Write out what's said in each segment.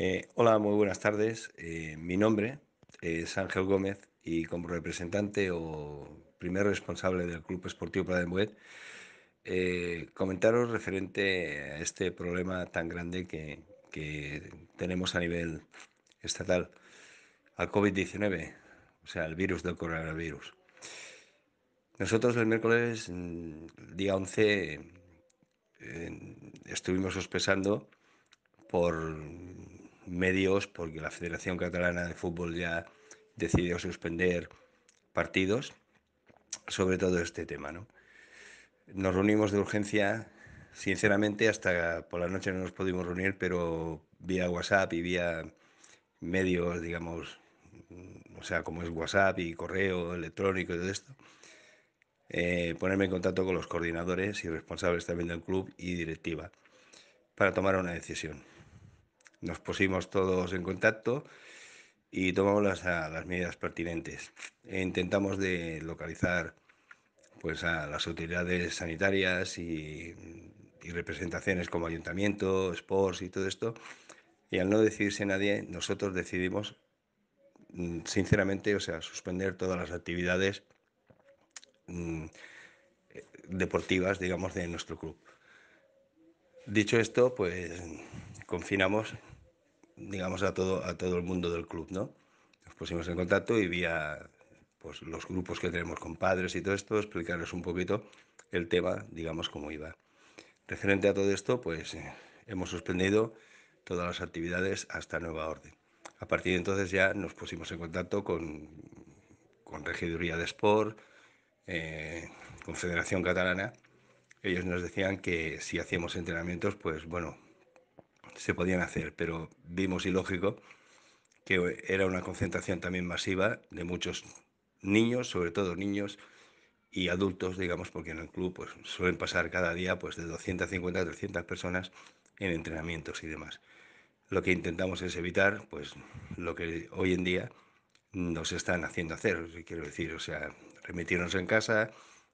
Eh, hola, muy buenas tardes. Eh, mi nombre es Ángel Gómez y como representante o primer responsable del Club Esportivo de eh, comentaros referente a este problema tan grande que, tenemos a nivel estatal, al COVID-19, o sea, el virus del coronavirus. Nosotros el miércoles, mm, día 11, eh, estuvimos sospechando por medios, porque la Federación Catalana de Fútbol ya decidió suspender partidos, sobre todo este tema. ¿no? Nos reunimos de urgencia, sinceramente, hasta por la noche no nos pudimos reunir, pero vía WhatsApp y vía medios, digamos, o sea, como es WhatsApp y correo electrónico y todo esto, eh, ponerme en contacto con los coordinadores y responsables también del club y directiva para tomar una decisión nos pusimos todos en contacto y tomamos las, ah, medidas pertinentes. E intentamos de localizar pues, a las autoridades sanitarias y, representaciones como ayuntamiento, sports y todo esto. Y al no decidirse nadie, nosotros decidimos, mm, sinceramente, o sea, suspender todas las actividades mm, deportivas, digamos, de nuestro club. Dicho esto, pues confinamos digamos, a todo, a todo el mundo del club, ¿no? Nos pusimos en contacto y vía pues, los grupos que tenemos con padres y todo esto, explicarles un poquito el tema, digamos, cómo iba. Referente a todo esto, pues eh, hemos suspendido todas las actividades hasta nueva orden. A partir de entonces ya nos pusimos en contacto con, con Regiduría de Sport, eh, Confederación Catalana. Ellos nos decían que si hacíamos entrenamientos, pues bueno, se podían hacer, pero vimos ilógico que era una concentración también masiva de muchos niños, sobre todo niños y adultos, digamos, porque en el club pues, suelen pasar cada día pues, de 250 a 300 personas en entrenamientos y demás. Lo que intentamos es evitar pues, lo que hoy en día nos están haciendo hacer, quiero decir, o sea, remitirnos en casa,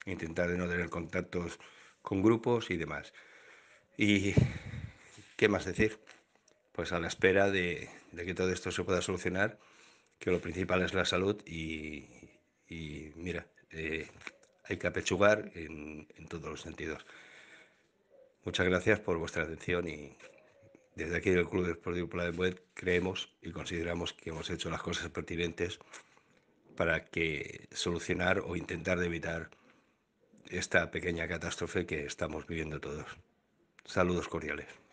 intentar de no tener contactos con grupos y demás. Y ¿Qué más decir? Pues a la espera de, que todo esto se pueda solucionar, que lo principal es la salud y, mira, eh, hay que apechugar en, todos los sentidos. Muchas gracias por vuestra atención y desde aquí del Club de de Web creemos y consideramos que hemos hecho las cosas pertinentes para que solucionar o intentar evitar esta pequeña catástrofe que estamos viviendo todos. Saludos cordiales.